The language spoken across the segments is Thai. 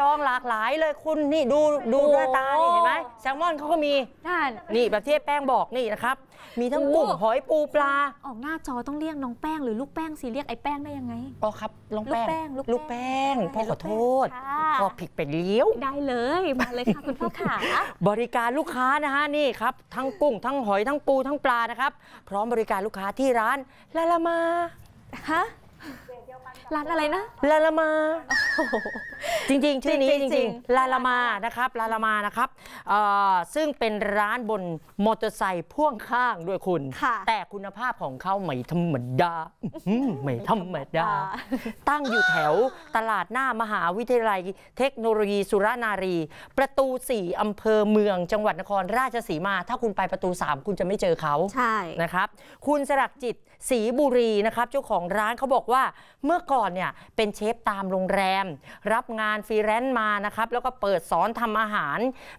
ดองหลากหลายเลยคุณนี่ดูดูหน้าตานี่เห็นไหมแซลมอนเขาก็มีนั่นนี่แบบที่แป้งบอกนี่นะครับมีทั้งกุ้งหอยปูปลาออกหน้าจอต้องเรียกน้องแป้งหรือลูกแป้งสิเรียกไอ้แป้งได้ยังไงอ๋อครับลูกแป้งลูกแป้งพ่อขอโทษพ่อผิดไปเลี้ยวได้เลยมาเลยค่ะคุณพ่อขาบริการลูกค้านะฮะนี่ครับทั้งกุ้งทั้งหอยทั้งปูทั้งปลานะครับ พร้อมบริการลูกค้าที่ร้านลาลามาฮะร้านอะไรนะลาลามาจริงจริงชื่อนี้จริริงๆลาลามานะครับลาลามานะครับซึ่งเป็นร้านบนมอเตอร์ไซค์พ่วงข้างด้วยคุณ แต่คุณภาพของเขาไม่ธรรมดาไม่ธรรมดาตั้งอยู่แถวตลาดหน้ามหาวิทยาลัยเทคโนโลยีสุรนารี ประตู 4 อำเภอเมืองจังหวัดนครราชสีมา ถ้าคุณไปประตู 3 คุณจะไม่เจอเขาใช่นะครับคุณสลักจิตศรีบุรีนะครับเจ้าของร้านเขาบอกว่า เมื่อก่อนเนี่ยเป็นเชฟตามโรงแรมรับงานานฟรีแลนซ์มานะครับแล้วก็เปิดสอนทำอาหาร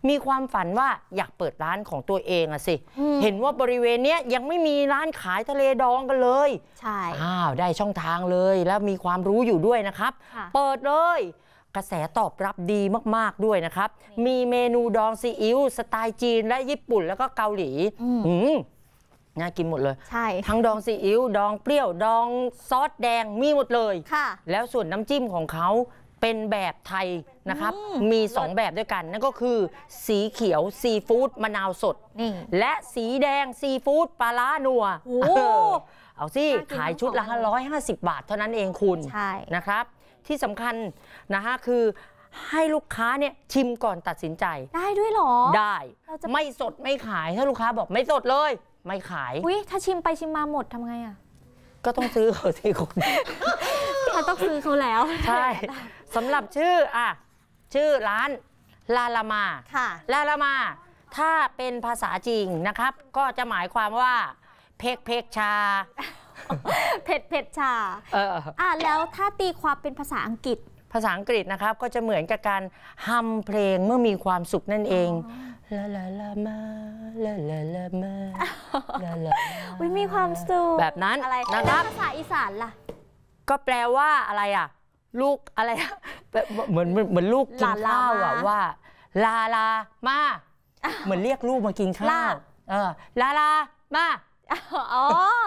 มีความฝันว่าอยากเปิดร้านของตัวเองอะสิ เห็นว่าบริเวณเนี้ยยังไม่มีร้านขายทะเลดองกันเลย ใช่อ้าวได้ช่องทางเลยแล้วมีความรู้อยู่ด้วยนะครับ เปิดเลยกระแสตอบรับดีมาก ๆ ด้วยนะครับ มีเมนูดองซีอิ๊วสไตล์จีนและญี่ปุ่น แล้วก็เกาหลีอืมน่ากินหมดเลย ใช่ ทั้งดองซีอิ๊วดองเปรี้ยวดองซอสแดงมีหมดเลยค่ะ แล้วส่วนน้ำจิ้มของเขาเป็นแบบไทยนะครับ มี 2 แบบด้วยกัน นั่นก็คือ สีเขียวซีฟู้ดมะนาวสด และสีแดงซีฟู้ดปลาล้านัวเอาสิ ขายชุดละ150 บาท เท่านั้นเองคุณนะครับ ที่สำคัญนะฮะคือให้ลูกค้าเนี่ยชิมก่อนตัดสินใจ ได้ด้วยหรอได้ ไม่สดไม่ขาย ถ้าลูกค้าบอกไม่สดเลย ไม่ขายอุ้ยถ้าชิมไปชิมมาหมดทำไงอ่ะก็ต้องซื้อเอาสิคุณขาต้องซื้อเขาแล้วใช่สำหรับชื่ออ่ะชื่อร้าน ลาลามาค่ะลาลามาถ้าเป็นภาษาจริงนะครับ ก็จะหมายความว่า เพกเพกชาเผ็ดเผ็ดชา เอออ่ะแล้วถ้าตีความเป็นภาษาอังกฤษภาษาอังกฤษนะครับ ก็จะเหมือนกับการฮัมเพลงเมื่อมีความสุขนั่นเองลาลาลามาลาลาลามาลาลาวิมีความสุขแบบนั้นอะไรนะครับภาษาอีสานล่ะก็แปลว่าอะไรอ่ะ ลูกอะไรเหมือนเหมือนลูกกินข้าวอ่ะว่าลาลามาเหมือนเรียกลูกมากินข้าวเออลา ลามาอ๋อ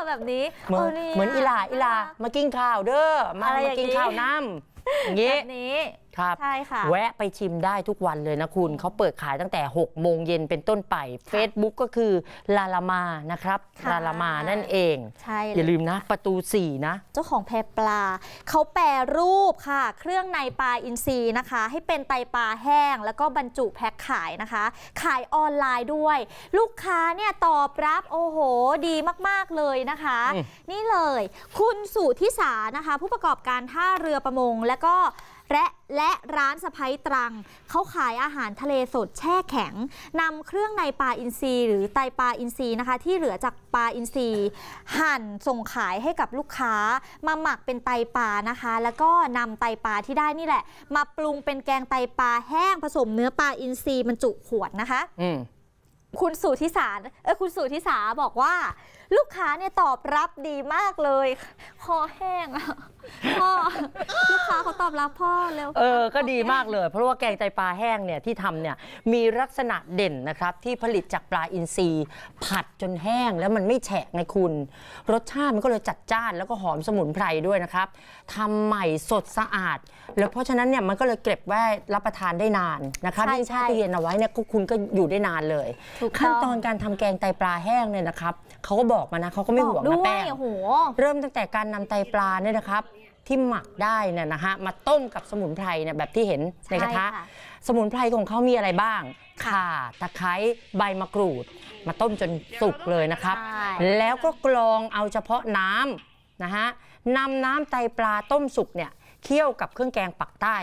แบบนี้เหมือนเหมือนอีลาอีลา มากินข้าวเด้อมามากินข้าวน้ำแยบนี้ครับใช่ค่ะแวะไปชิมได้ทุกวันเลยนะคุณ เขาเปิดขายตั้งแต่ 6 โมงเย็นเป็นต้นไป Facebook ก็คือลาลามานะครับ ลาลามานั่นเองใช่อย่าลืมนะ ประตู 4 นะ เจ้าของแพปลา เขาแปรรูปค่ะเครื่องในปลาอินทรีย์นะคะ ให้เป็นไตปลาแห้งแล้วก็บรรจุแพ็คขายนะคะ ขายออนไลน์ด้วย ลูกค้าเนี่ยตอบรับโอ้โหดีมากๆเลยนะคะ นี่เลยคุณสุทธิสานะคะ ผู้ประกอบการท่าเรือประมงและก็และและร้านสะพ้ยตรังเขาขายอาหารทะเลสดแช่แข็ง นำเครื่องในปลาอินทรีหรือไตปลาอินทรีนะคะที่เหลือจากปลาอินทรีหั่นส่งขายให้กับลูกค้ามาหมักเป็นไตปลานะคะ แล้วก็นำไตปลาที่ได้นี่แหละ มาปรุงเป็นแกงไตปลาแห้งผสมเนื้อปลาอินทรีบรรจุขวดนะคะคุณสุธิสารเออคุณสุธิสาบอกว่าลูกค้าเนี่ยตอบรับดีมากเลยคอแห้งพ่อลูกค้าเขาตอบรับพ่อเร็วเออ ก็ดีมากเลย เพราะว่าแกงไตปลาแห้งเนี่ยที่ทำเนี่ยมีลักษณะเด่นนะครับที่ผลิตจากปลาอินทรีย์ ผัดจนแห้งแล้วมันไม่แฉะไงคุณรสชาติมันก็เลยจัดจ้านแล้วก็หอมสมุนไพรด้วยนะครับทำใหม่สดสะอาด แล้วเพราะฉะนั้นเนี่ยมันก็เลยเก็บไว้รับประทานได้นานนะคะที่ช่ตู้เย็นเอาไว้เนี่ยคุณก็อยู่ได้นานเลย ขั้นตอนการทำแกงไตปลาแห้งเนี่ยนะครับเขาก็บอกอกมานะเขาก็ไม่ห่วงนะแป้งเริ่มตั้งแต่การนำไตปลาเนี่ยนะครับที่หมักได้เนี่ยนะฮะมาต้มกับสมุนไพรเนี่ยแบบที่เห็นในกระทะ สมุนไพรของเขามีอะไรบ้างข่าตะไคร้ใบมะกรูด มาต้มจนสุกเลยนะครับ แล้วก็กรองเอาเฉพาะน้ำนะฮะนำน้ำไตปลาต้มสุกเนี่ยเคี่ยวกับเครื่องแกงปักใต้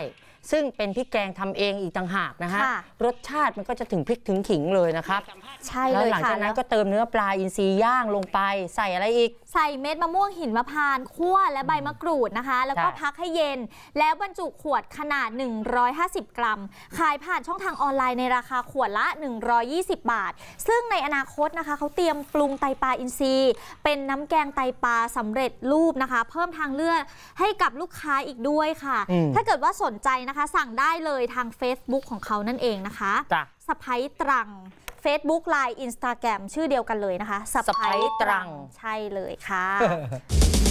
ซึ่งเป็นพริกแกงทำเองอีกต่างหากนะคะรสชาติมันก็จะถึงพริกถึงขิงเลยนะครับใช่เลยค่ะ แล้วหลังจากนั้นก็เติมเนื้อปลาอินทรีย่างลงไป ใส่อะไรอีก ใส่เม็ดมะม่วงหินมะพานคั่วและใบมะกรูดนะคะ แล้วก็พักให้เย็น แล้วบรรจุขวดขนาด 150 กรัม ขายผ่านช่องทางออนไลน์ในราคาขวดละ 120 บาท ซึ่งในอนาคตนะคะเขาเตรียมปรุงไตปลาอินทรีย์ เป็นน้ำแกงไตปลาสำเร็จรูปนะคะ เพิ่มทางเลือกให้กับลูกค้าอีกด้วยค่ะ ถ้าเกิดว่าสนใจนะคะคะสั่งได้เลยทาง Facebook ของเขานั่นเองนะคะจ้ะสไปซ์ตรัง Facebook ไลน์อินสตาแกรมชื่อเดียวกันเลยนะคะ สไปซ์ตรัง ใช่เลยค่ะ